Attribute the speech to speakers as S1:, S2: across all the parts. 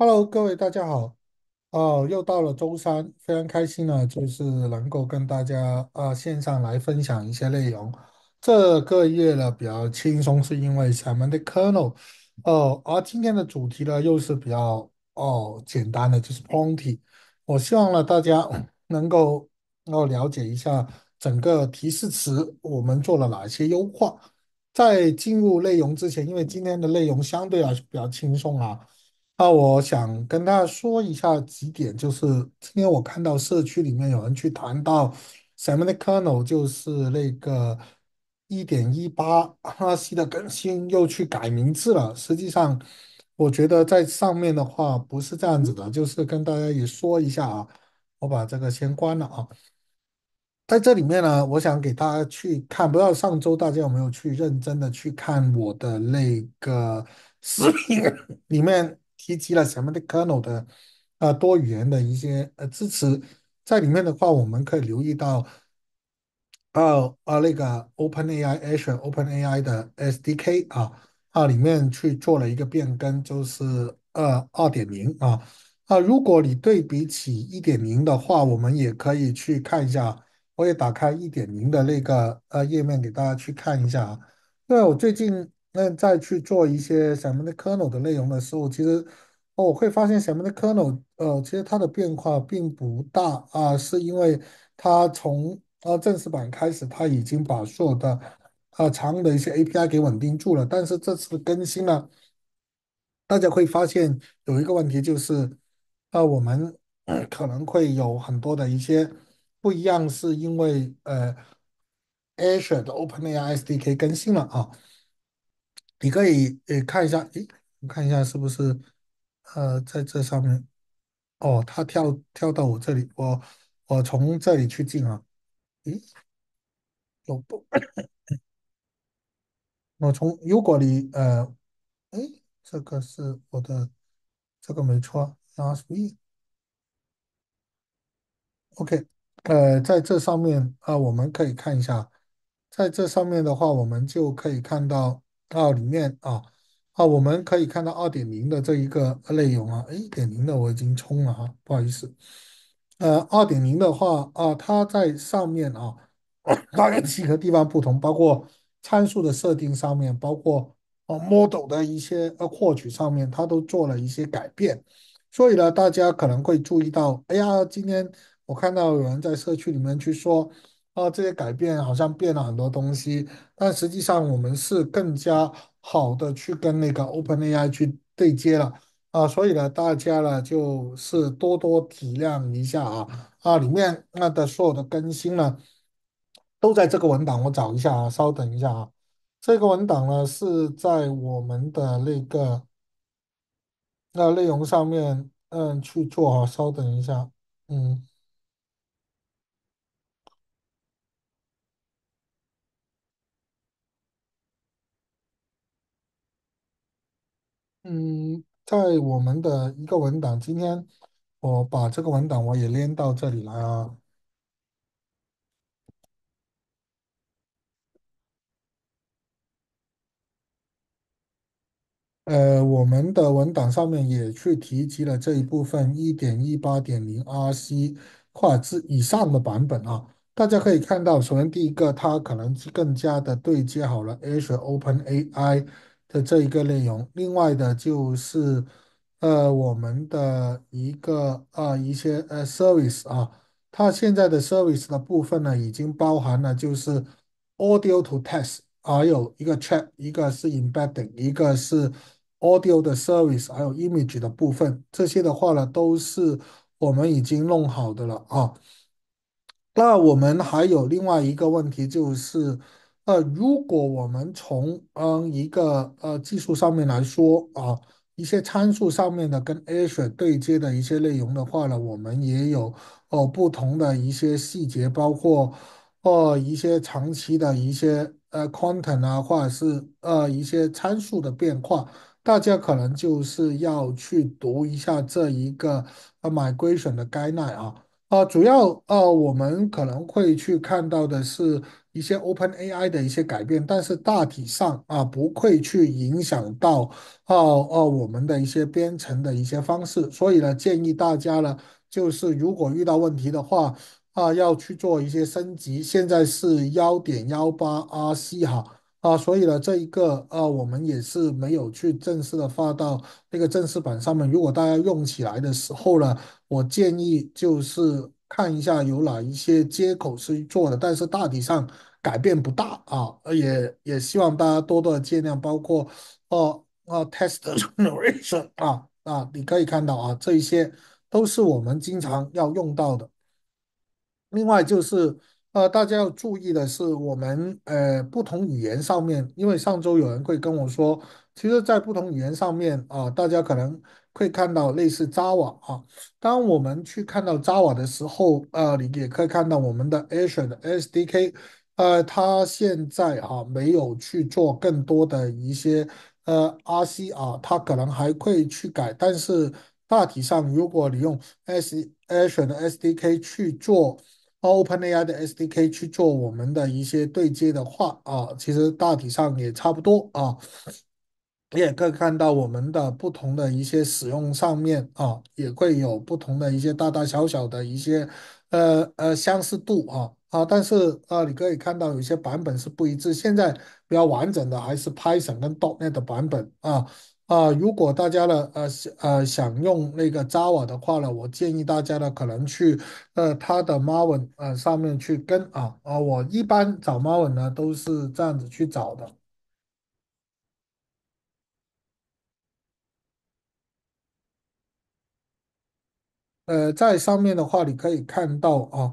S1: Hello，各位大家好。哦，又到了周三，非常开心呢，就是能够跟大家啊线上来分享一些内容。这个月呢比较轻松，是因为咱们的 Kernel。哦，而今天的主题呢又是比较哦简单的，就是 p o i n t 我希望呢大家 能够要了解一下整个提示词我们做了哪些优化。在进入内容之前，因为今天的内容相对来说比较轻松啊。那我想跟大家说一下几点，就是今天我看到社区里面有人去谈到，Seminary Kernel 就是那个一点一八希的更新又去改名字了。实际上，我觉得在上面的话不是这样子的，就是跟大家也说一下啊，我把这个先关了啊。在这里面呢，我想给大家去看，不知道上周大家有没有去认真的去看我的那个视频里面。提及了什么的 kernel 的啊多语言的一些呃支持，在里面的话，我们可以留意到，哦，啊那个 OpenAI Action OpenAI 的 SDK 啊，啊里面去做了一个变更，就是呃二点零啊啊，如果你对比起一点零的话，我们也可以去看一下，我也打开一点零的那个呃页面给大家去看一下啊，因为我最近。那再去做一些咱们的 Kernel 的内容的时候，其实哦，我会发现咱们的 Kernel，呃，其实它的变化并不大啊，是因为它从呃正式版开始，它已经把所有的呃常用的一些 API 给稳定住了。但是这次更新呢，大家会发现有一个问题，就是啊，我们 可能会有很多的一些不一样，是因为呃 Azure 的 OpenAI SDK 更新了啊。你可以呃看一下，诶，看一下是不是呃在这上面？哦，他跳跳到我这里，我我从这里去进啊？诶，我不，我从如果你呃，诶，这个是我的，这个没错 n s b OK，呃，在这上面啊，我们可以看一下，在这上面的话，我们就可以看到。到里面啊啊，我们可以看到二点零的这一个内容啊，一点零的我已经充了哈，不好意思，呃，二点零的话啊，它在上面啊，大概几个地方不同，包括参数的设定上面，包括啊 model 的一些呃获取上面，它都做了一些改变，所以呢，大家可能会注意到，哎呀，今天我看到有人在社区里面去说。啊，这些改变好像变了很多东西，但实际上我们是更加好的去跟那个 Open AI 去对接了啊，所以呢，大家呢就是多多体谅一下啊啊，里面那的所有的更新呢都在这个文档，我找一下啊，稍等一下啊，这个文档呢是在我们的那个那内容上面，嗯，去做啊，稍等一下，嗯。嗯，在我们的一个文档，今天我把这个文档我也连到这里来啊。呃，我们的文档上面也去提及了这一部分一点一八点零 RC 跨字以上的版本啊。大家可以看到，首先第一个，它可能是更加的对接好了 H Open AI。的这一个内容，另外的就是，呃，我们的一个呃一些呃 service 啊，它现在的 service 的部分呢，已经包含了就是 audio to text，还有一个 chat，一个是 embedding，一个是 audio 的 service，还有 image 的部分，这些的话呢，都是我们已经弄好的了啊。那我们还有另外一个问题就是。那如果我们从嗯一个呃技术上面来说啊，一些参数上面的跟 air 选对接的一些内容的话呢，我们也有哦不同的一些细节，包括哦一些长期的一些呃 c o n t e n t 啊，或者是呃一些参数的变化，大家可能就是要去读一下这一个呃 migration 的概览啊。啊，主要啊，我们可能会去看到的是一些 Open AI 的一些改变，但是大体上啊不会去影响到啊啊我们的一些编程的一些方式。所以呢，建议大家呢，就是如果遇到问题的话啊，要去做一些升级。现在是幺点幺八 RC 哈啊，所以呢这一个啊我们也是没有去正式的发到那个正式版上面。如果大家用起来的时候呢。我建议就是看一下有哪一些接口是做的，但是大体上改变不大啊，也也希望大家多多的见谅。包括哦哦 test generation 啊啊，你可以看到啊，这一些都是我们经常要用到的。另外就是呃，大家要注意的是，我们呃不同语言上面，因为上周有人会跟我说，其实，在不同语言上面啊，大家可能。会看到类似 Java 啊，当我们去看到 Java 的时候，呃，你也可以看到我们的 Action 的 SDK，呃，它现在啊没有去做更多的一些呃 RC 啊，它可能还会去改，但是大体上，如果你用 S Action 的 SDK 去做 OpenAI 的 SDK 去做我们的一些对接的话啊，其实大体上也差不多啊。你也可以看到我们的不同的一些使用上面啊，也会有不同的一些大大小小的一些呃呃相似度啊啊，但是啊，你可以看到有些版本是不一致。现在比较完整的还是 Python 跟 DotNet 版本啊啊，如果大家呢呃呃想用那个 Java 的话呢，我建议大家呢可能去呃它的 Maven 呃上面去跟啊啊，我一般找 Maven 呢都是这样子去找的。呃，在上面的话，你可以看到啊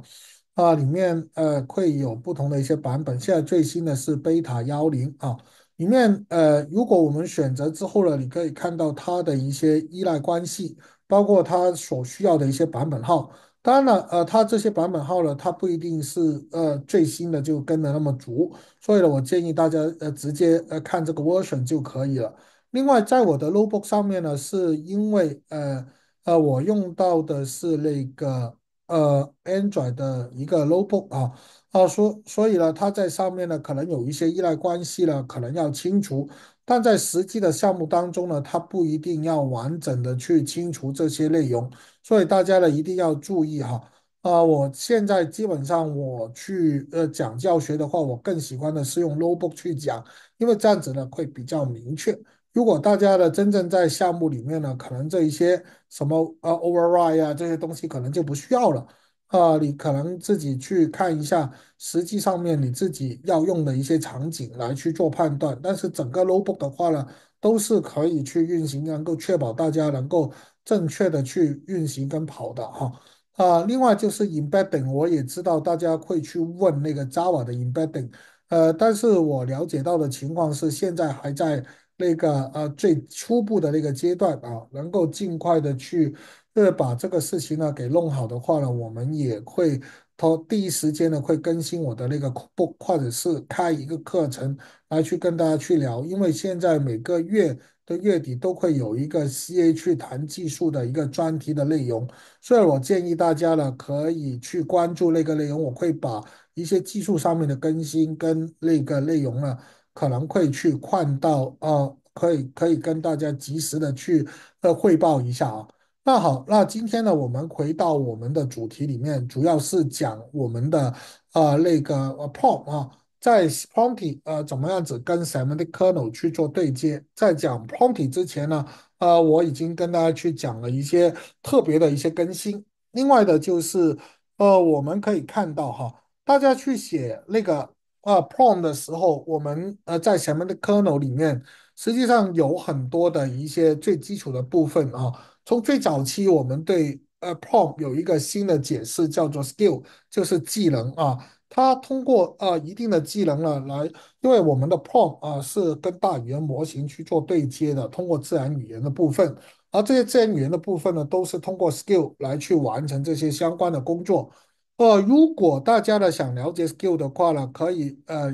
S1: 啊里面呃会有不同的一些版本，现在最新的是 beta 幺零啊，里面呃如果我们选择之后呢，你可以看到它的一些依赖关系，包括它所需要的一些版本号。当然了，呃，它这些版本号呢，它不一定是呃最新的就跟的那么足，所以呢，我建议大家呃直接呃看这个 version 就可以了。另外，在我的 notebook 上面呢，是因为呃。呃，我用到的是那个呃 Android 的一个 Notebook 啊，啊，所所以呢，它在上面呢，可能有一些依赖关系呢，可能要清除，但在实际的项目当中呢，它不一定要完整的去清除这些内容，所以大家呢一定要注意哈。啊，我现在基本上我去呃讲教学的话，我更喜欢的是用 Notebook 去讲，因为这样子呢会比较明确。如果大家的真正在项目里面呢，可能这一些什么呃 override 啊这些东西可能就不需要了啊。你可能自己去看一下，实际上面你自己要用的一些场景来去做判断。但是整个 low book 的话呢，都是可以去运行，能够确保大家能够正确的去运行跟跑的哈啊。另外就是 embedding，我也知道大家会去问那个 Java 的 embedding，呃，但是我了解到的情况是现在还在。那个啊，最初步的那个阶段啊，能够尽快的去，呃，把这个事情呢给弄好的话呢，我们也会拖第一时间呢会更新我的那个 book，或者是开一个课程来去跟大家去聊。因为现在每个月的月底都会有一个 C A 去谈技术的一个专题的内容，所以，我建议大家呢可以去关注那个内容。我会把一些技术上面的更新跟那个内容呢。可能会去看到，呃，可以可以跟大家及时的去呃汇报一下啊。那好，那今天呢，我们回到我们的主题里面，主要是讲我们的呃那个呃 r o p t 啊，在 Pong 呃怎么样子跟 s m t i 的 Kernel 去做对接。在讲 Pong 体之前呢，呃，我已经跟大家去讲了一些特别的一些更新。另外的就是，呃，我们可以看到哈，大家去写那个。啊，Prom p t 的时候，我们呃在前面的 Kernel 里面，实际上有很多的一些最基础的部分啊。从最早期，我们对呃 Prom p t 有一个新的解释，叫做 Skill，就是技能啊。它通过呃一定的技能呢来，因为我们的 Prom p t 啊是跟大语言模型去做对接的，通过自然语言的部分，而这些自然语言的部分呢，都是通过 Skill 来去完成这些相关的工作。呃，如果大家呢想了解 skill 的话呢，可以呃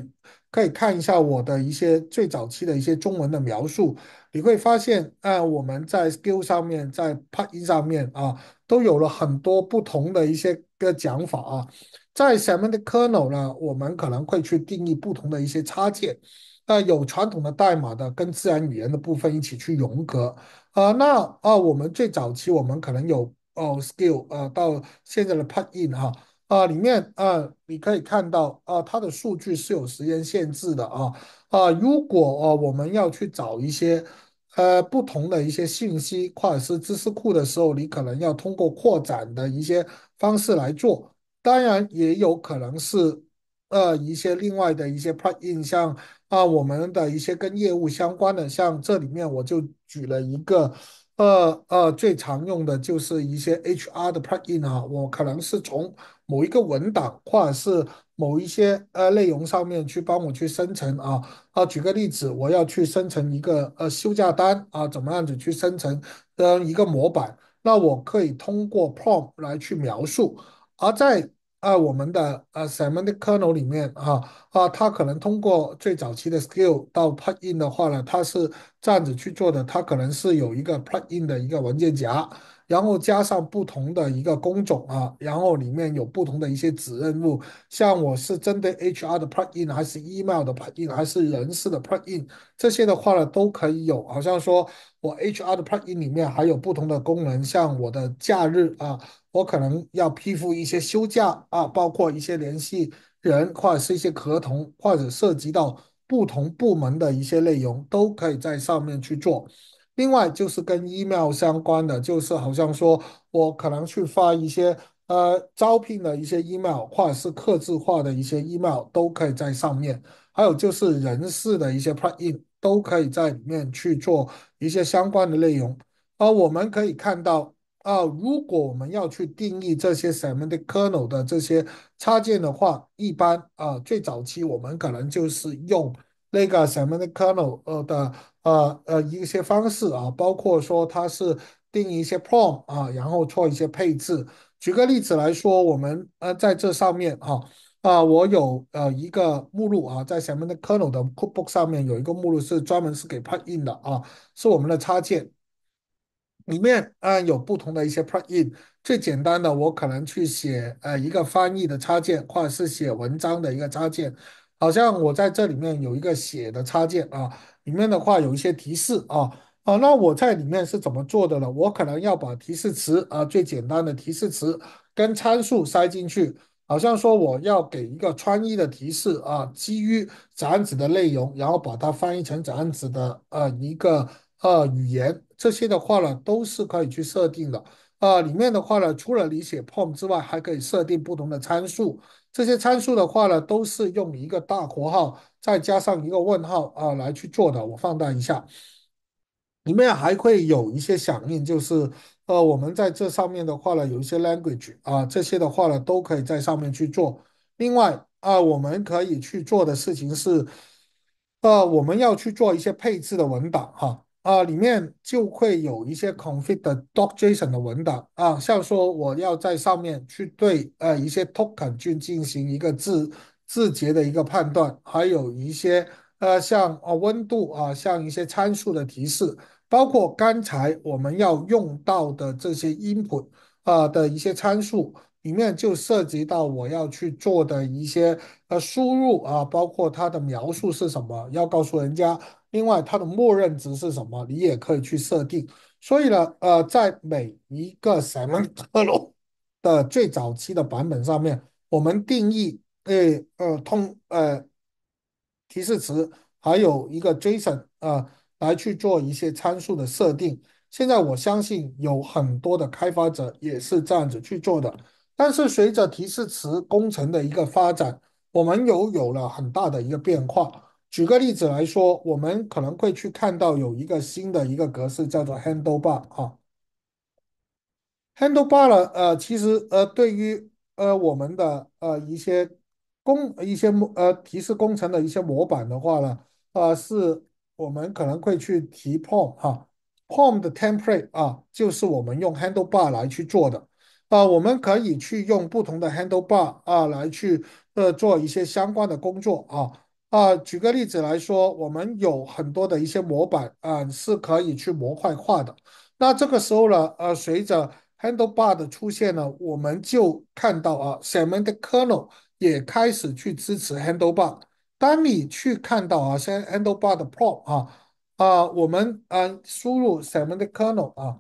S1: 可以看一下我的一些最早期的一些中文的描述，你会发现啊，我们在 skill 上面，在 put in 上面啊，都有了很多不同的一些个讲法啊，在下面的 kernel 呢，我们可能会去定义不同的一些插件，那有传统的代码的跟自然语言的部分一起去融合啊，那啊，我们最早期我们可能有哦 skill 啊，到现在的 put in 哈。啊，里面啊，你可以看到啊，它的数据是有时间限制的啊啊，如果啊我们要去找一些呃不同的一些信息或者是知识库的时候，你可能要通过扩展的一些方式来做，当然也有可能是呃一些另外的一些 p 插件，像啊我们的一些跟业务相关的，像这里面我就举了一个呃呃最常用的就是一些 HR 的 p n 件啊，我可能是从。某一个文档，或者是某一些呃内容上面去帮我去生成啊啊，举个例子，我要去生成一个呃休假单啊，怎么样子去生成的一个模板，那我可以通过 prompt 来去描述。而在啊我们的啊 Semantic Kernel 里面啊啊，它可能通过最早期的 skill 到 plug in 的话呢，它是这样子去做的，它可能是有一个 plug in 的一个文件夹。然后加上不同的一个工种啊，然后里面有不同的一些子任务，像我是针对 HR 的 plug in，还是 email 的 plug in，还是人事的 plug in，这些的话呢都可以有。好像说我 HR 的 plug in 里面还有不同的功能，像我的假日啊，我可能要批复一些休假啊，包括一些联系人或者是一些合同，或者涉及到不同部门的一些内容，都可以在上面去做。另外就是跟 email 相关的，就是好像说我可能去发一些呃招聘的一些 email，或者是客制化的一些 email 都可以在上面。还有就是人事的一些 plugin 都可以在里面去做一些相关的内容。啊，我们可以看到啊，如果我们要去定义这些 semantic kernel 的这些插件的话，一般啊最早期我们可能就是用。那个 Semantic Kernel 呃的呃呃一些方式啊，包括说它是定一些 Prom 啊，然后做一些配置。举个例子来说，我们呃在这上面啊啊，我有呃一个目录啊，在 Semantic Kernel 的 Cookbook 上面有一个目录是专门是给 p l u t i n 的啊，是我们的插件里面啊有不同的一些 Plug-in。最简单的，我可能去写呃一个翻译的插件，或者是写文章的一个插件。好像我在这里面有一个写的插件啊，里面的话有一些提示啊，啊，那我在里面是怎么做的呢？我可能要把提示词啊，最简单的提示词跟参数塞进去。好像说我要给一个穿衣的提示啊，基于这样子的内容，然后把它翻译成这样子的呃一个呃语言，这些的话呢都是可以去设定的啊。里面的话呢，除了你写 prompt 之外，还可以设定不同的参数。这些参数的话呢，都是用一个大括号再加上一个问号啊来去做的。我放大一下，里面还会有一些响应，就是呃，我们在这上面的话呢，有一些 language 啊，这些的话呢都可以在上面去做。另外啊，我们可以去做的事情是，呃，我们要去做一些配置的文档哈。啊，里面就会有一些 c o n f i g t 的 doc json 的文档啊，像说我要在上面去对呃一些 token 去进行一个字字节的一个判断，还有一些呃像啊温度啊，像一些参数的提示，包括刚才我们要用到的这些 input 啊的一些参数，里面就涉及到我要去做的一些呃输入啊，包括它的描述是什么，要告诉人家。另外，它的默认值是什么？你也可以去设定。所以呢，呃，在每一个 s e m a n t i 的最早期的版本上面，我们定义，呃呃通呃提示词，还有一个 JSON 啊，来去做一些参数的设定。现在我相信有很多的开发者也是这样子去做的。但是随着提示词工程的一个发展，我们又有了很大的一个变化。举个例子来说，我们可能会去看到有一个新的一个格式，叫做 Handle Bar 啊。Handle Bar 呢，呃，其实呃，对于呃我们的呃一些工一些呃提示工程的一些模板的话呢，啊，是我们可能会去提 POM 哈 POM 的 Template 啊，就是我们用 Handle Bar 来去做的啊。我们可以去用不同的 Handle Bar 啊来去呃做一些相关的工作啊。啊，举个例子来说，我们有很多的一些模板啊，是可以去模块化的。那这个时候呢，呃，随着 Handle Bar 的出现呢，我们就看到啊，Semantic Kernel 也开始去支持 Handle Bar。当你去看到啊，在 Handle Bar 的 Pro 啊，啊，我们嗯输入 Semantic Kernel 啊，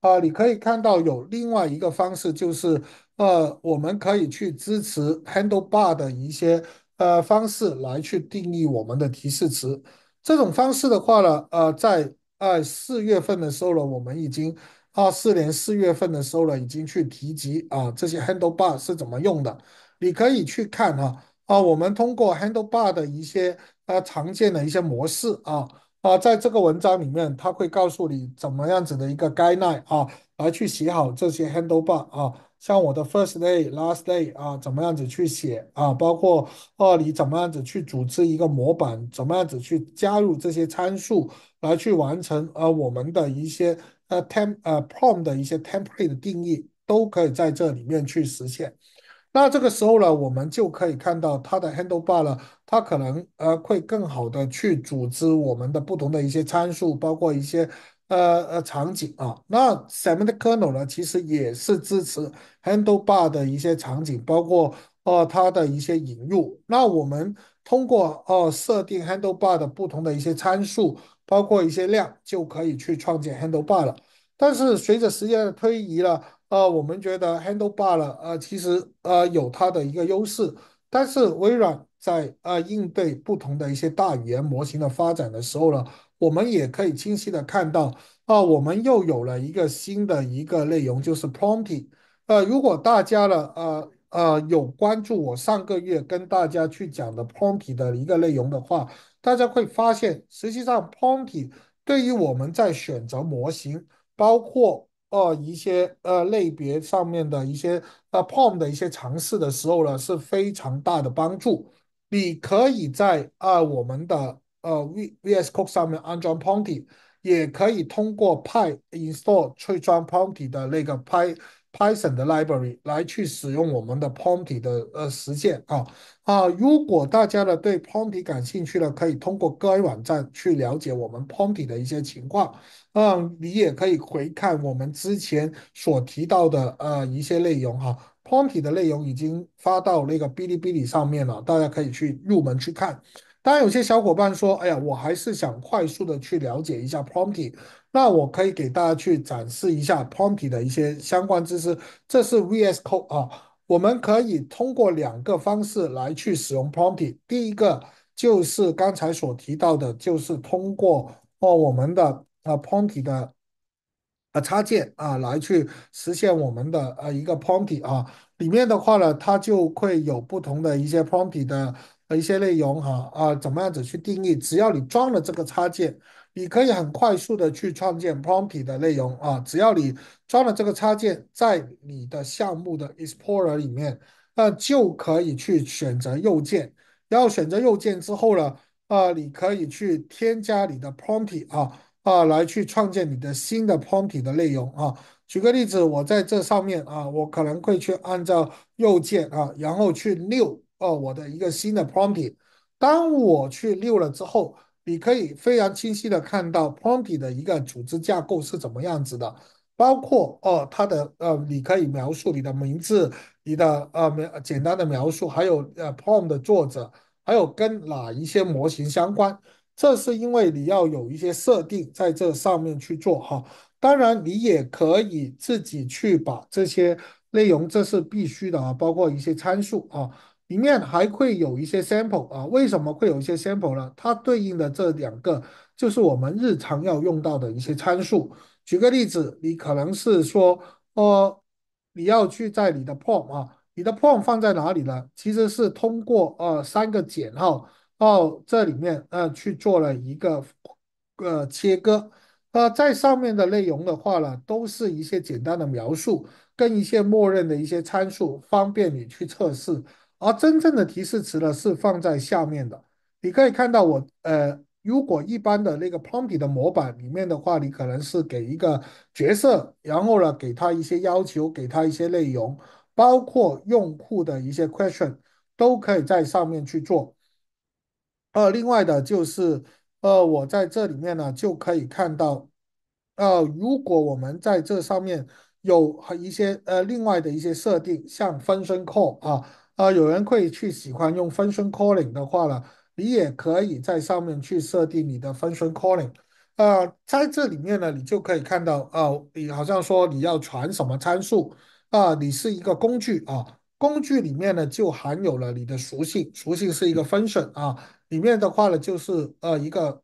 S1: 啊，你可以看到有另外一个方式，就是呃，我们可以去支持 Handle Bar 的一些。呃，方式来去定义我们的提示词，这种方式的话呢，呃，在呃四月份的时候呢，我们已经二四年四月份的时候呢，已经去提及啊这些 handle bar 是怎么用的，你可以去看啊啊，我们通过 handle bar 的一些啊常见的一些模式啊啊，在这个文章里面，他会告诉你怎么样子的一个 guideline 啊，来去写好这些 handle bar 啊。像我的 first day、last day 啊，怎么样子去写啊？包括啊，你怎么样子去组织一个模板，怎么样子去加入这些参数来去完成呃我们的一些呃 tem 呃 prom 的一些 template 的定义，都可以在这里面去实现。那这个时候呢，我们就可以看到它的 handle bar 了，它可能呃会更好的去组织我们的不同的一些参数，包括一些。呃呃，场景啊，那 Semantic Kernel 呢，其实也是支持 Handle Bar 的一些场景，包括哦它的一些引入。那我们通过哦设定 Handle Bar 的不同的一些参数，包括一些量，就可以去创建 Handle Bar 了。但是随着时间的推移了，啊，我们觉得 Handle Bar 了，呃，其实呃有它的一个优势。但是微软在呃应对不同的一些大语言模型的发展的时候呢。我们也可以清晰的看到，啊，我们又有了一个新的一个内容，就是 prompt。呃，如果大家呢，呃呃有关注我上个月跟大家去讲的 prompt 的一个内容的话，大家会发现，实际上 prompt 对于我们在选择模型，包括呃一些呃类别上面的一些呃 prompt 的一些尝试的时候呢，是非常大的帮助。你可以在啊我们的。呃，V V S Code 上面安装 p o n t y 也可以通过 Py install 去装 p o n t y 的那个 Py Python 的 library 来去使用我们的 p o n t y 的呃实现啊啊！如果大家呢对 p o n t y 感兴趣呢，可以通过该网站去了解我们 p o n t y 的一些情况。嗯，你也可以回看我们之前所提到的呃一些内容哈。p o n t y 的内容已经发到那个哔哩哔哩上面了，大家可以去入门去看。当然，有些小伙伴说：“哎呀，我还是想快速的去了解一下 Prompty。”那我可以给大家去展示一下 Prompty 的一些相关知识。这是 VS Code 啊，我们可以通过两个方式来去使用 Prompty。第一个就是刚才所提到的，就是通过哦我们的啊 Prompty 的啊插件啊来去实现我们的呃一个 p r o m p t 啊。里面的话呢，它就会有不同的一些 p r o m p t 的。一些内容哈啊，怎么样子去定义？只要你装了这个插件，你可以很快速的去创建 prompt 的内容啊。只要你装了这个插件，在你的项目的 explorer 里面，那就可以去选择右键，然后选择右键之后呢，啊，你可以去添加你的 prompt 啊啊，来去创建你的新的 prompt 的内容啊。举个例子，我在这上面啊，我可能会去按照右键啊，然后去 new。哦，我的一个新的 prompt，当我去六了之后，你可以非常清晰的看到 prompt 的一个组织架构是怎么样子的，包括哦它的呃，你可以描述你的名字，你的呃简简单的描述，还有呃 prompt 的作者，还有跟哪一些模型相关。这是因为你要有一些设定在这上面去做哈。当然，你也可以自己去把这些内容，这是必须的啊，包括一些参数啊。里面还会有一些 sample 啊，为什么会有一些 sample 呢？它对应的这两个就是我们日常要用到的一些参数。举个例子，你可能是说，呃，你要去在你的 prompt 啊，你的 prompt 放在哪里呢？其实是通过呃三个减号到这里面呃去做了一个呃切割。呃，在上面的内容的话呢，都是一些简单的描述，跟一些默认的一些参数，方便你去测试。而真正的提示词呢，是放在下面的。你可以看到我，呃，如果一般的那个 prompt 的模板里面的话，你可能是给一个角色，然后呢，给他一些要求，给他一些内容，包括用户的一些 question，都可以在上面去做。呃，另外的就是，呃，我在这里面呢就可以看到，呃，如果我们在这上面有一些呃另外的一些设定，像分身 call 啊。啊，有人会去喜欢用 function calling 的话呢，你也可以在上面去设定你的 function calling。啊，在这里面呢，你就可以看到，啊，你好像说你要传什么参数，啊，你是一个工具啊，工具里面呢就含有了你的属性，属性是一个 function 啊，里面的话呢就是呃一个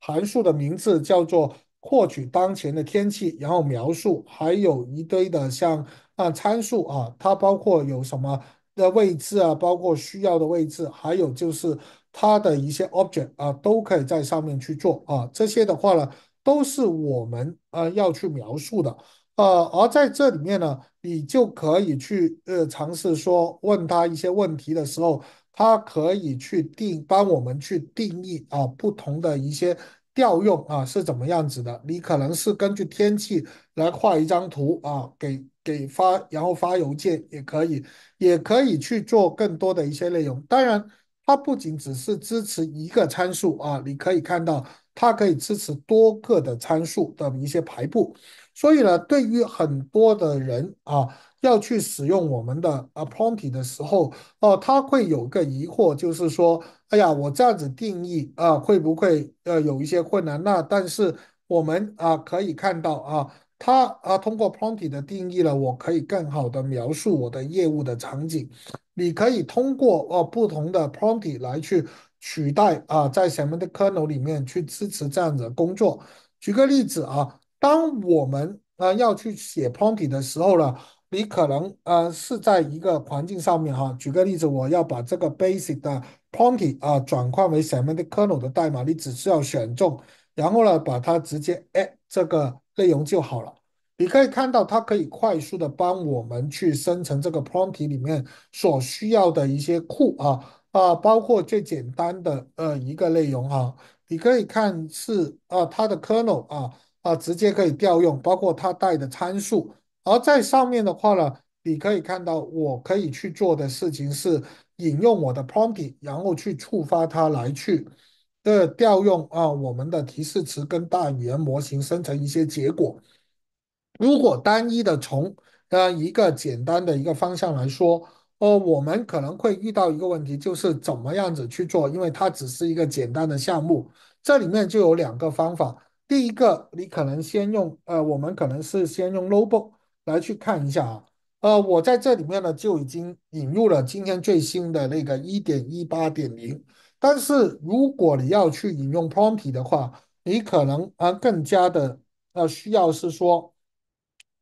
S1: 函数的名字叫做获取当前的天气，然后描述，还有一堆的像啊参数啊，它包括有什么。的位置啊，包括需要的位置，还有就是它的一些 object 啊，都可以在上面去做啊。这些的话呢，都是我们呃要去描述的呃，而在这里面呢，你就可以去呃尝试说问他一些问题的时候，他可以去定帮我们去定义啊不同的一些调用啊是怎么样子的。你可能是根据天气来画一张图啊给。给发，然后发邮件也可以，也可以去做更多的一些内容。当然，它不仅只是支持一个参数啊，你可以看到，它可以支持多个的参数的一些排布。所以呢，对于很多的人啊，要去使用我们的 a p p o m n t i 的时候，哦，他会有个疑惑，就是说，哎呀，我这样子定义啊，会不会呃有一些困难？那但是我们啊，可以看到啊。它啊，通过 prompt 的定义了，我可以更好的描述我的业务的场景。你可以通过呃不同的 prompt 来去取代啊，在 semantic kernel 里面去支持这样子工作。举个例子啊，当我们啊要去写 prompt 的时候呢，你可能呃是在一个环境上面哈。举个例子，我要把这个 basic 的 prompt 啊转换为 semantic kernel 的代码，你只需要选中，然后呢把它直接 at 这个。内容就好了，你可以看到它可以快速的帮我们去生成这个 prompt 里面所需要的一些库啊啊，包括最简单的呃一个内容啊，你可以看是啊它的 kernel 啊啊直接可以调用，包括它带的参数。而在上面的话呢，你可以看到我可以去做的事情是引用我的 prompt，然后去触发它来去。的调用啊，我们的提示词跟大语言模型生成一些结果。如果单一的从呃一个简单的一个方向来说，呃，我们可能会遇到一个问题，就是怎么样子去做？因为它只是一个简单的项目，这里面就有两个方法。第一个，你可能先用呃，我们可能是先用 Lobe 来去看一下啊。呃，我在这里面呢就已经引入了今天最新的那个一点一八点零。但是如果你要去引用 Prompt 的话，你可能啊更加的呃需要是说，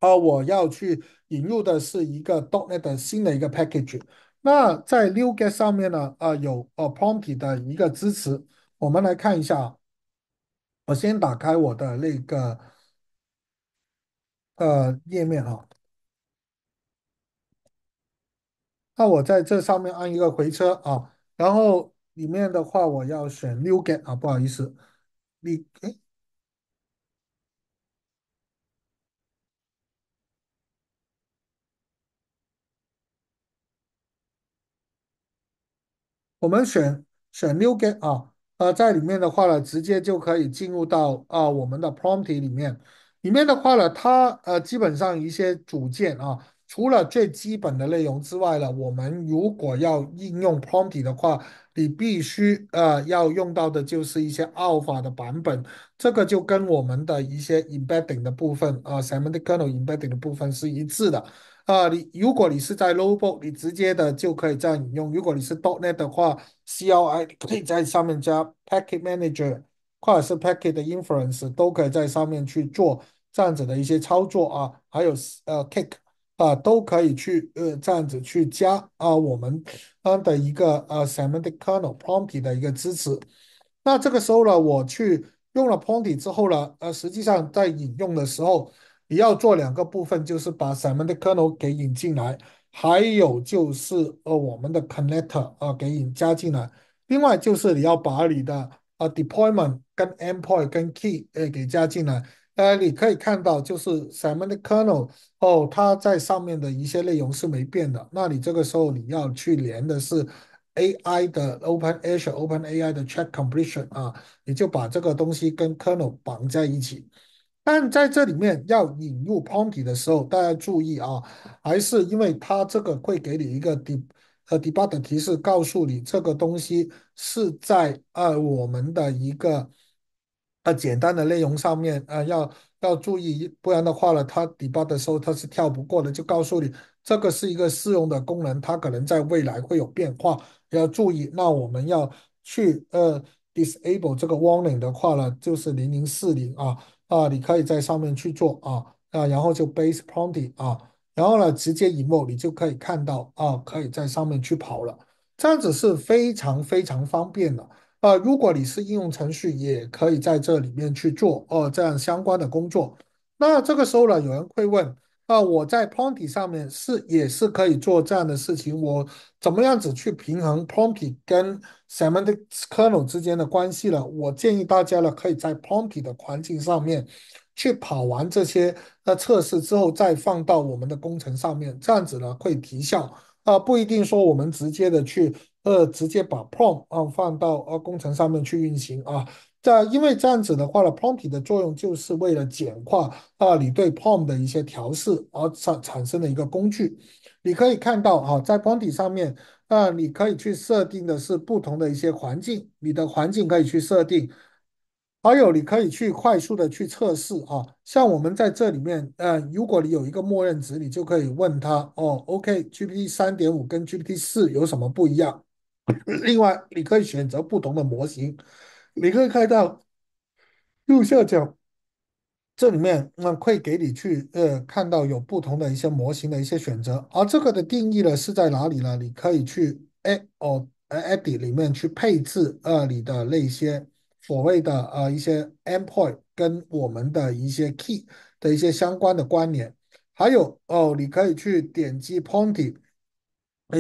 S1: 啊我要去引入的是一个 DotNet 新的一个 Package。那在 NuGet 上面呢，啊有呃 Prompt 的一个支持。我们来看一下，我先打开我的那个呃页面啊，那我在这上面按一个回车啊，然后。里面的话，我要选 n e w g e 啊，不好意思，你哎，我们选选 n e w g e 啊，呃，在里面的话呢，直接就可以进入到啊我们的 prompt 里面，里面的话呢，它呃基本上一些组件啊。除了最基本的内容之外呢，我们如果要应用 Prompt 的话，你必须呃要用到的就是一些阿尔法的版本，这个就跟我们的一些 Embedding 的部分啊，Semantic Kernel Embedding 的部分是一致的。啊，你如果你是在 l o w b o 你直接的就可以这样引用；如果你是 Dotnet 的话，CLI 可以在上面加 Package Manager，或者是 p a c k e t e 的 Inference，都可以在上面去做这样子的一些操作啊。还有呃 k i c k 啊，都可以去，呃，这样子去加啊，我们方的一个呃，semantic kernel prompt 的一个支持。那这个时候呢，我去用了 prompt 之后呢，呃，实际上在引用的时候，你要做两个部分，就是把 semantic kernel 给引进来，还有就是呃我们的 connector 啊给引加进来，另外就是你要把你的呃 deployment 跟 endpoint 跟 key 呃给加进来。呃，你可以看到，就是什么的 kernel 哦，它在上面的一些内容是没变的。那你这个时候你要去连的是 AI 的 OpenAI、OpenAI 的 c h e c k Completion 啊，你就把这个东西跟 kernel 绑在一起。但在这里面要引入 p o n p y 的时候，大家注意啊，还是因为它这个会给你一个 de 呃 debug 的提示，告诉你这个东西是在呃我们的一个。它简单的内容上面啊，要要注意，不然的话呢，它 debug 的时候它是跳不过的，就告诉你这个是一个适用的功能，它可能在未来会有变化，要注意。那我们要去呃 disable 这个 warning 的话呢，就是零零四零啊啊，你可以在上面去做啊啊，然后就 base pointing 啊，然后呢直接 emo 你就可以看到啊，可以在上面去跑了，这样子是非常非常方便的。啊，如果你是应用程序，也可以在这里面去做哦，这样相关的工作。那这个时候呢，有人会问：啊，我在 Prompt 上面是也是可以做这样的事情，我怎么样子去平衡 Prompt 跟 Semantic Kernel 之间的关系呢？我建议大家呢，可以在 Prompt 的环境上面去跑完这些呃测试之后，再放到我们的工程上面，这样子呢会提效。啊，不一定说我们直接的去。呃，直接把 prompt 啊放到呃工程上面去运行啊。这因为这样子的话呢，prompt 的作用就是为了简化啊你对 prompt 的一些调试而产产生的一个工具。你可以看到啊，在 prompt 上面，啊你可以去设定的是不同的一些环境，你的环境可以去设定，还有你可以去快速的去测试啊。像我们在这里面，嗯，如果你有一个默认值，你就可以问他哦，OK，GPT 三点五跟 GPT 四有什么不一样？另外，你可以选择不同的模型，你可以看到右下角这里面会给你去呃看到有不同的一些模型的一些选择。而这个的定义呢是在哪里呢？你可以去 a 哦 d or Edit 里面去配置呃你的那些所谓的呃一些 Endpoint 跟我们的一些 Key 的一些相关的关联。还有哦，你可以去点击 Pointing，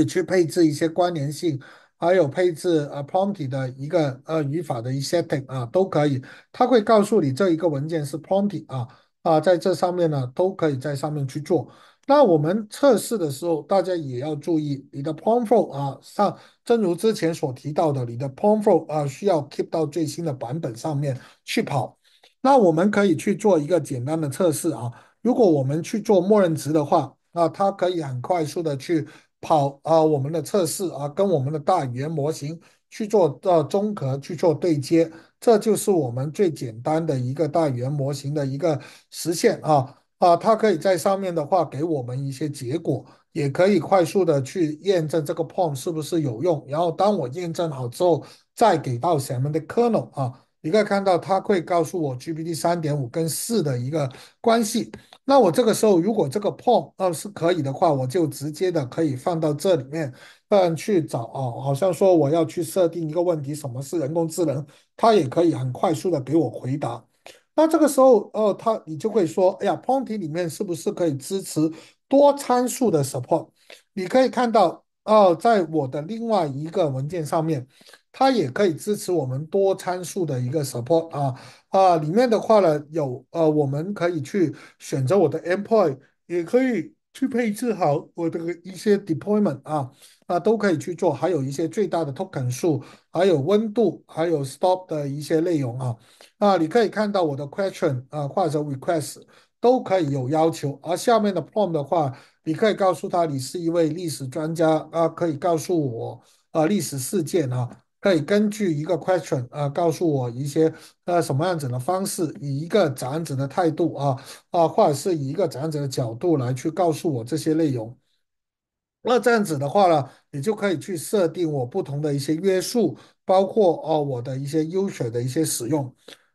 S1: 去配置一些关联性。还有配置啊，prompt 的一个呃语法的一些 setting 啊，都可以，它会告诉你这一个文件是 prompt 啊啊，在这上面呢，都可以在上面去做。那我们测试的时候，大家也要注意你的 p r o m p t f 啊上，正如之前所提到的，你的 p r o m p t f 啊需要 keep 到最新的版本上面去跑。那我们可以去做一个简单的测试啊，如果我们去做默认值的话，啊，它可以很快速的去。跑啊，我们的测试啊，跟我们的大语言模型去做呃综合去做对接，这就是我们最简单的一个大语言模型的一个实现啊啊，它可以在上面的话给我们一些结果，也可以快速的去验证这个 prompt 是不是有用。然后当我验证好之后，再给到咱们的 kernel 啊，你可以看到它会告诉我 GPT 三点五跟四的一个关系。那我这个时候如果这个 p a o m 啊是可以的话，我就直接的可以放到这里面，嗯，去找啊。好像说我要去设定一个问题，什么是人工智能？它也可以很快速的给我回答。那这个时候哦，它你就会说，哎呀，prompt 里面是不是可以支持多参数的 support？你可以看到哦，在我的另外一个文件上面。它也可以支持我们多参数的一个 support 啊啊，里面的话呢有呃，我们可以去选择我的 endpoint，也可以去配置好我的一些 deployment 啊啊，都可以去做，还有一些最大的 token 数，还有温度，还有 stop 的一些内容啊啊，你可以看到我的 question 啊或者 request 都可以有要求，而下面的 prompt 的话，你可以告诉他你是一位历史专家啊，可以告诉我啊历史事件啊。可以根据一个 question，呃，告诉我一些呃什么样子的方式，以一个长子的态度啊啊，或者是以一个长子的角度来去告诉我这些内容。那这样子的话呢，你就可以去设定我不同的一些约束，包括哦我的一些优选的一些使用。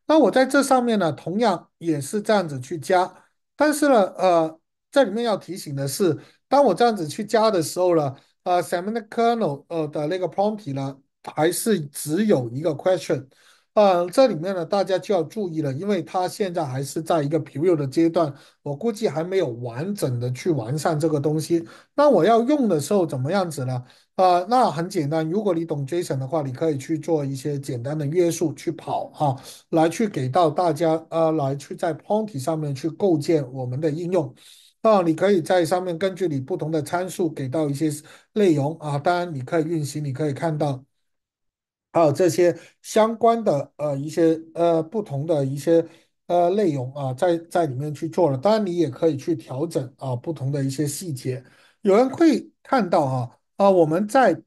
S1: 那我在这上面呢，同样也是这样子去加，但是呢，呃，在里面要提醒的是，当我这样子去加的时候呢，呃，semantic kernel，呃的那个 prompt 呢？还是只有一个 question，啊，这里面呢，大家就要注意了，因为它现在还是在一个 preview 的阶段，我估计还没有完整的去完善这个东西。那我要用的时候怎么样子呢？啊，那很简单，如果你懂 JSON 的话，你可以去做一些简单的约束去跑哈，来去给到大家呃，来去在 Ponty 上面去构建我们的应用。啊，你可以在上面根据你不同的参数给到一些内容啊，当然你可以运行，你可以看到。还有这些相关的呃一些呃不同的一些呃内容啊，在在里面去做了。当然，你也可以去调整啊不同的一些细节。有人会看到啊啊，我们在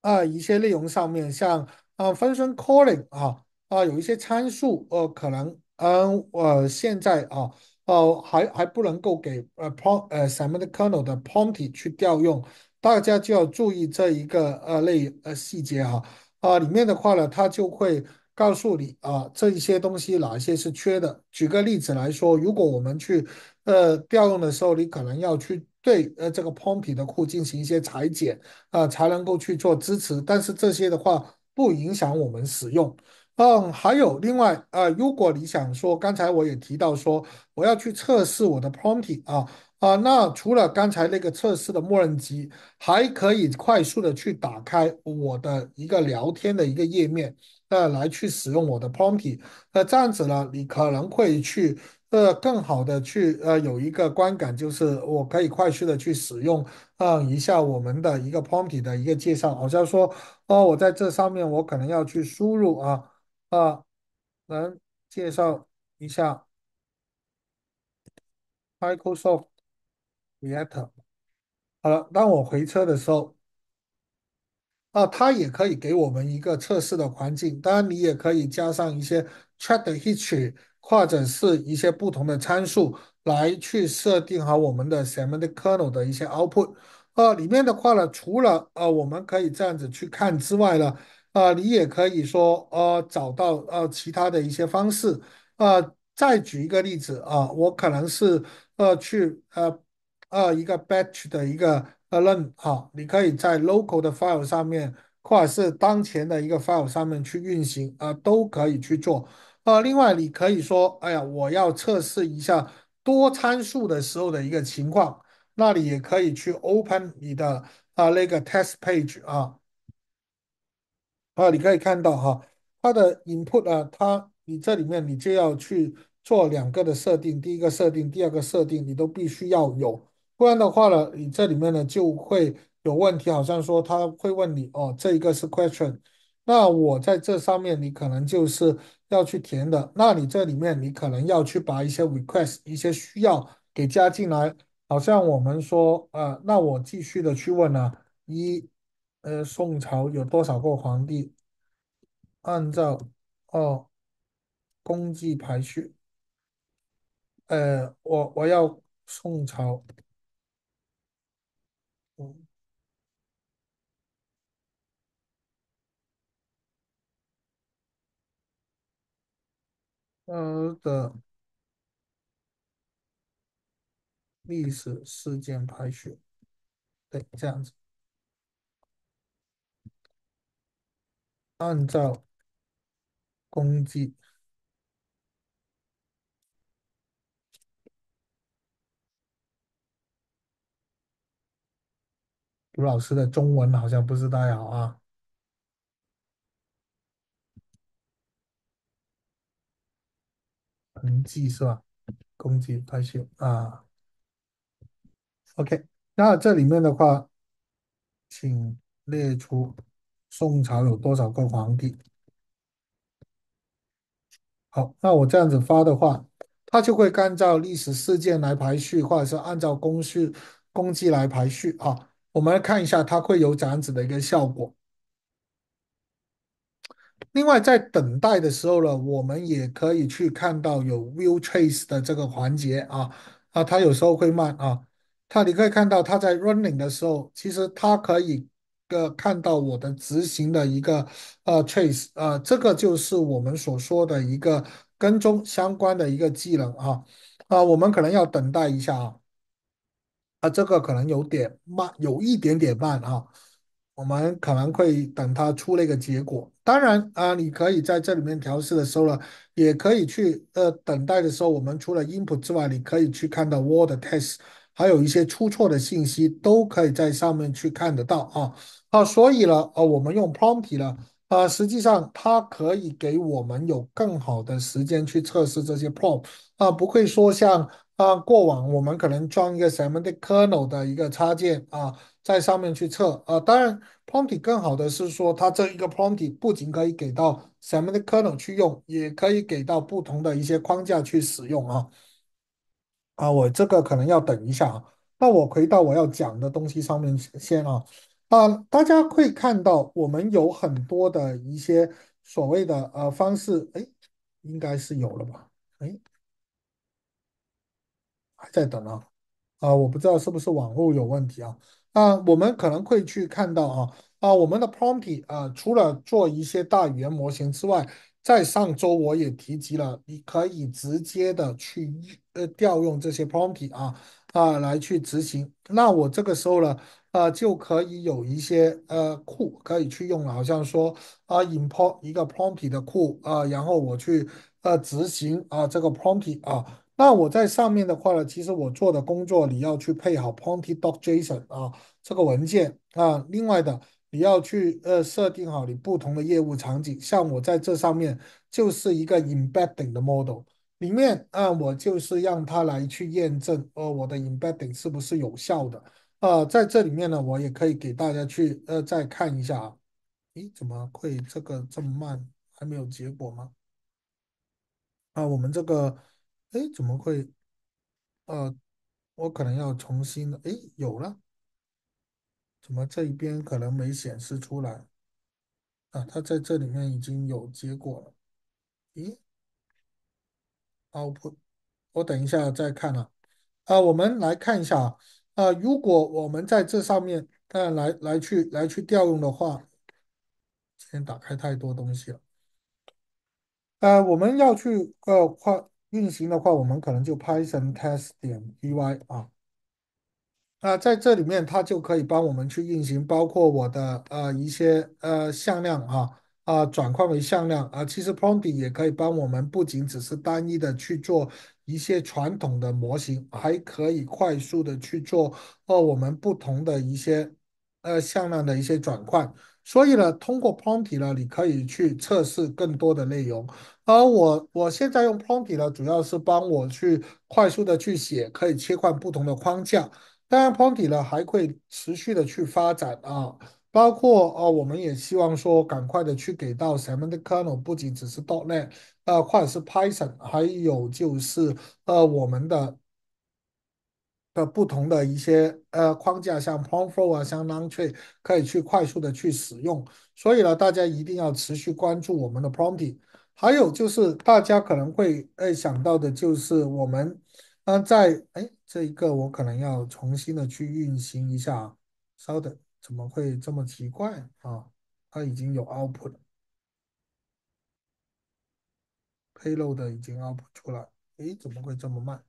S1: 啊一些内容上面，像啊 function calling 啊啊有一些参数，呃可能嗯我现在啊哦还还不能够给呃 point 呃 s e m a t i kernel 的 point 去调用，大家就要注意这一个呃类呃细节哈。啊，里面的话呢，它就会告诉你啊，这一些东西哪一些是缺的。举个例子来说，如果我们去呃调用的时候，你可能要去对呃这个 p o m p t 的库进行一些裁剪啊，才能够去做支持。但是这些的话不影响我们使用。嗯，还有另外啊，如果你想说，刚才我也提到说，我要去测试我的 prompt 啊。啊，那除了刚才那个测试的默认集，还可以快速的去打开我的一个聊天的一个页面，呃，来去使用我的 p r o m p t 那这样子呢，你可能会去呃，更好的去呃，有一个观感，就是我可以快速的去使用，嗯，一下我们的一个 p r o m p t 的一个介绍，好像说，哦，我在这上面我可能要去输入啊啊，能介绍一下 Microsoft。Vieta，好了，当我回车的时候，啊，它也可以给我们一个测试的环境。当然，你也可以加上一些 t r a k e history 或者是一些不同的参数来去设定好我们的 semantic kernel 的一些 output。呃，里面的话呢，除了呃，我们可以这样子去看之外呢，啊，你也可以说呃，找到呃其他的一些方式。呃，再举一个例子啊，我可能是呃去呃。啊，一个 batch 的一个 learn 哈，你可以在 local 的 file 上面，或者是当前的一个 file 上面去运行，啊，都可以去做。呃，另外你可以说，哎呀，我要测试一下多参数的时候的一个情况，那你也可以去 open 你的啊那个 test page 啊，啊，你可以看到哈，它的 input 啊，它你这里面你就要去做两个的设定，第一个设定，第二个设定，你都必须要有。不然的话呢，你这里面呢就会有问题，好像说他会问你哦，这一个是 question，那我在这上面你可能就是要去填的，那你这里面你可能要去把一些 request 一些需要给加进来，好像我们说啊，那我继续的去问了，一呃宋朝有多少个皇帝？按照哦，公绩排序，呃我我要宋朝。呃的，历史事件排序，对，这样子，按照攻击，卢老师的中文好像不是太好啊。痕迹是吧？攻击排序啊，OK。那这里面的话，请列出宋朝有多少个皇帝。好，那我这样子发的话，它就会按照历史事件来排序，或者是按照公序公绩来排序啊。我们来看一下，它会有这样子的一个效果。另外，在等待的时候呢，我们也可以去看到有 view trace 的这个环节啊，啊，它有时候会慢啊。它你可以看到它在 running 的时候，其实它可以呃看到我的执行的一个呃 trace，啊，这个就是我们所说的一个跟踪相关的一个技能啊。啊，我们可能要等待一下啊，啊，这个可能有点慢，有一点点慢啊。我们可能会等它出了一个结果，当然啊，你可以在这里面调试的时候呢，也可以去呃等待的时候，我们除了 input 之外，你可以去看到 word test，还有一些出错的信息，都可以在上面去看得到啊啊，所以呢啊，我们用 prompt 了啊，实际上它可以给我们有更好的时间去测试这些 prompt 啊，不会说像啊过往我们可能装一个什么的 kernel 的一个插件啊。在上面去测啊，当然，Prompt 更好的是说，它这一个 Prompt 不仅可以给到 Semantic Kernel 去用，也可以给到不同的一些框架去使用啊。啊，我这个可能要等一下，啊。那我回到我要讲的东西上面先啊。啊，大家会看到我们有很多的一些所谓的呃方式，哎，应该是有了吧？哎，还在等啊？啊，我不知道是不是网络有问题啊？啊，我们可能会去看到啊啊，我们的 prompt 啊，除了做一些大语言模型之外，在上周我也提及了，你可以直接的去呃调用这些 prompt 啊啊来去执行。那我这个时候呢，啊，就可以有一些呃库可以去用了，好像说啊 import 一个 prompt 的库啊，然后我去呃执行啊这个 prompt 啊。那我在上面的话呢，其实我做的工作，你要去配好 Ponty Doc .json 啊这个文件啊，另外的你要去呃设定好你不同的业务场景，像我在这上面就是一个 embedding 的 model，里面啊我就是让它来去验证呃我的 embedding 是不是有效的啊，在这里面呢，我也可以给大家去呃再看一下啊，咦怎么会这个这么慢，还没有结果吗？啊，我们这个。哎，怎么会？呃，我可能要重新。哎，有了，怎么这一边可能没显示出来？啊，它在这里面已经有结果了。咦，Output，我等一下再看啊。啊，我们来看一下啊。啊，如果我们在这上面，再来来去来去调用的话，先打开太多东西了。呃，我们要去呃画。运行的话，我们可能就 Python test 点 py 啊，那在这里面它就可以帮我们去运行，包括我的呃一些呃向量啊啊转换为向量啊。其实 p o n d i 也可以帮我们，不仅只是单一的去做一些传统的模型，还可以快速的去做呃、我们不同的一些呃向量的一些转换。所以呢，通过 Prompt 呢，你可以去测试更多的内容。而我我现在用 Prompt 呢，主要是帮我去快速的去写，可以切换不同的框架。当然，Prompt 呢还会持续的去发展啊，包括啊，我们也希望说赶快的去给到 Semantic Kernel，不仅只是 .dotnet，呃，或者是 Python，还有就是呃我们的。的不同的一些呃框架，像 PromptFlow 啊，像 LangChain 可以去快速的去使用。所以呢，大家一定要持续关注我们的 Prompt。还有就是，大家可能会诶想到的就是我们，嗯，在诶这一个我可能要重新的去运行一下，稍等，怎么会这么奇怪啊？它已经有 Output 了，Payload 已经 Output 出来，诶，怎么会这么慢？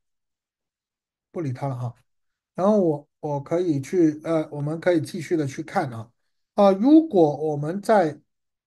S1: 不理他了哈，然后我我可以去呃，我们可以继续的去看啊啊，如果我们在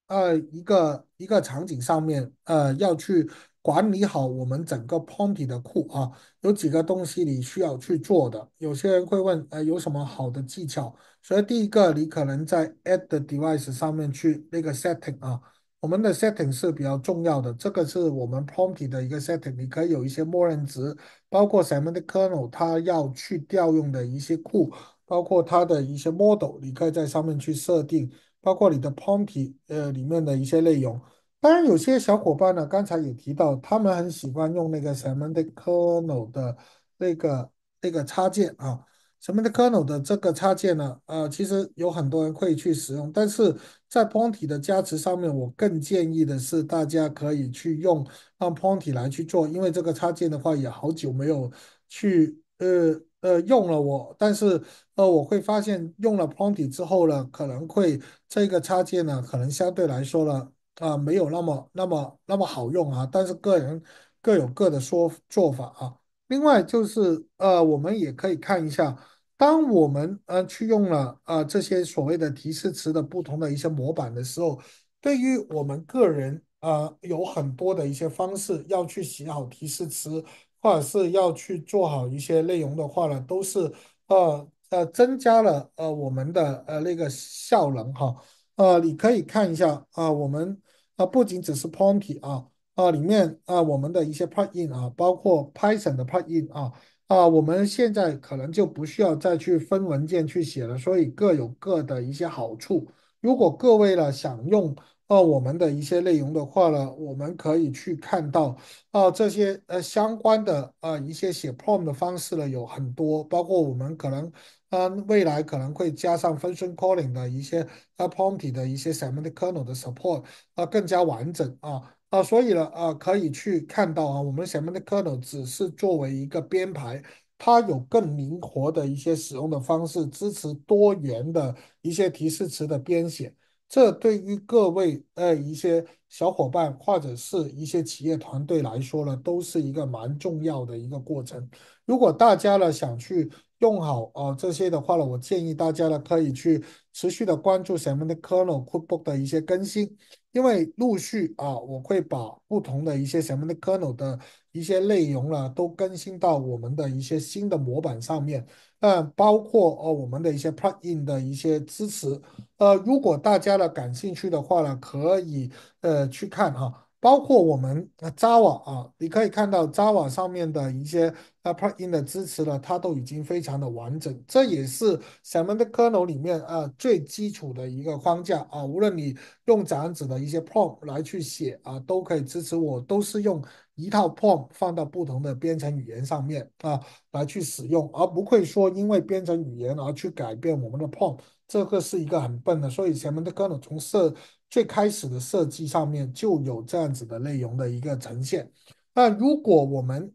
S1: 呃一个一个场景上面呃要去管理好我们整个 point 的库啊，有几个东西你需要去做的。有些人会问呃有什么好的技巧？所以第一个你可能在 add device 上面去那个 setting 啊。我们的 setting 是比较重要的，这个是我们 prompt 的一个 setting，你可以有一些默认值，包括 semantic kernel 它要去调用的一些库，包括它的一些 model，你可以在上面去设定，包括你的 prompt 呃里面的一些内容。当然，有些小伙伴呢，刚才也提到，他们很喜欢用那个 semantic kernel 的那个那个插件啊。什面的 kernel 的这个插件呢？啊，其实有很多人会去使用，但是在 Point 的加持上面，我更建议的是大家可以去用让 Point 来去做，因为这个插件的话也好久没有去呃呃用了我，但是呃我会发现用了 Point 之后呢，可能会这个插件呢可能相对来说呢，啊没有那么那么那么好用啊，但是个人各有各的说做法啊。另外就是呃我们也可以看一下。当我们呃去用了啊这些所谓的提示词的不同的一些模板的时候，对于我们个人啊有很多的一些方式要去写好提示词，或者是要去做好一些内容的话呢，都是呃呃增加了呃我们的呃那个效能哈。呃，你可以看一下啊，我们啊不仅只是 p o m p y 啊啊里面啊我们的一些 Part In 啊，包括 Python 的 Part In 啊。啊，我们现在可能就不需要再去分文件去写了，所以各有各的一些好处。如果各位呢想用啊我们的一些内容的话呢，我们可以去看到啊这些呃相关的啊一些写 prompt 的方式呢有很多，包括我们可能嗯未来可能会加上 function calling 的一些啊 prompt 的一些 semantic kernel 的 support 啊更加完整啊。啊，所以呢，啊，可以去看到啊，我们前面的 kernel 只是作为一个编排，它有更灵活的一些使用的方式，支持多元的一些提示词的编写，这对于各位呃一些小伙伴或者是一些企业团队来说呢，都是一个蛮重要的一个过程。如果大家呢想去，用好啊，这些的话呢，我建议大家呢可以去持续的关注 s e 的 n Kernel Cookbook 的一些更新，因为陆续啊，我会把不同的一些 s e 的 n Kernel 的一些内容呢，都更新到我们的一些新的模板上面，那包括哦我们的一些 Plugin 的一些支持，呃，如果大家呢感兴趣的话呢，可以呃去看哈。包括我们 Java 啊，你可以看到 Java 上面的一些 App In 的支持了，它都已经非常的完整。这也是 Semantic Kernel 里面啊最基础的一个框架啊。无论你用怎样的一些 Prompt 来去写啊，都可以支持。我都是用一套 Prompt 放到不同的编程语言上面啊来去使用，而不会说因为编程语言而去改变我们的 Prompt。这个是一个很笨的。所以前面的 a n Kernel 从设最开始的设计上面就有这样子的内容的一个呈现。那如果我们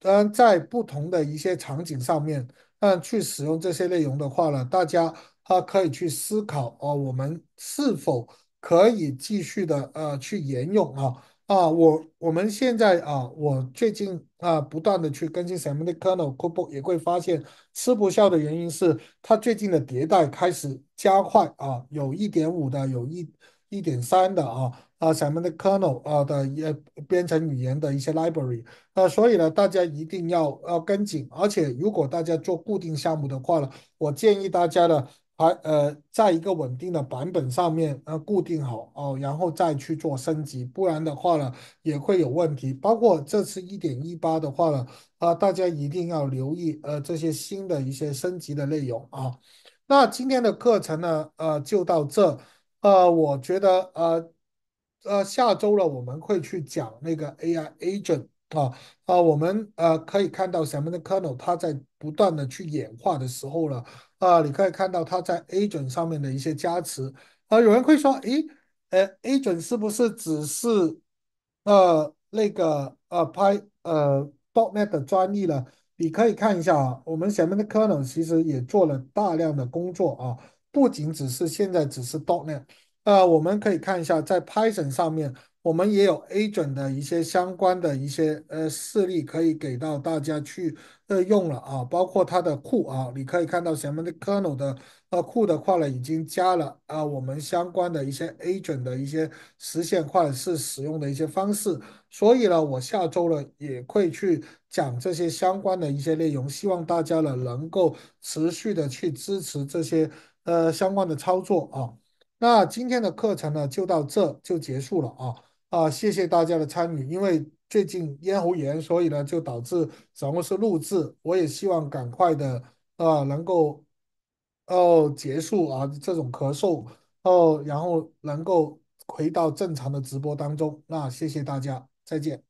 S1: 嗯在不同的一些场景上面嗯去使用这些内容的话呢，大家啊可以去思考哦，我们是否可以继续的呃去沿用啊？啊，我我们现在啊，我最近啊不断的去更新 Semantic Kernel c o b o o k 也会发现吃不消的原因是它最近的迭代开始加快啊，有一点五的有一。一点三的啊啊，咱们的 kernel 啊的也编程语言的一些 library 啊，所以呢，大家一定要要跟紧，而且如果大家做固定项目的话呢，我建议大家呢还呃在一个稳定的版本上面呃固定好哦，然后再去做升级，不然的话呢也会有问题。包括这次一点一八的话呢啊，大家一定要留意呃这些新的一些升级的内容啊。那今天的课程呢呃就到这。呃，我觉得呃呃，下周了我们会去讲那个 AI agent 啊啊，我们呃可以看到，前面的 kernel 它在不断的去演化的时候了啊，你可以看到它在 agent 上面的一些加持啊。有人会说，诶，哎，agent 是不是只是呃那个呃拍呃 dotnet 专利了？你可以看一下啊，我们前面的 kernel 其实也做了大量的工作啊。不仅只是现在，只是 dotnet，呃，我们可以看一下，在 python 上面，我们也有 agent 的一些相关的一些呃事例，可以给到大家去呃用了啊，包括它的库啊，你可以看到什么的 kernel 的呃库的话呢，已经加了啊，我们相关的一些 agent 的一些实现块是使用的一些方式，所以呢，我下周呢也会去讲这些相关的一些内容，希望大家呢能够持续的去支持这些。呃，相关的操作啊，那今天的课程呢就到这就结束了啊啊，谢谢大家的参与。因为最近咽喉炎，所以呢就导致主要是录制，我也希望赶快的啊能够哦结束啊这种咳嗽哦，然后能够回到正常的直播当中。那谢谢大家，再见。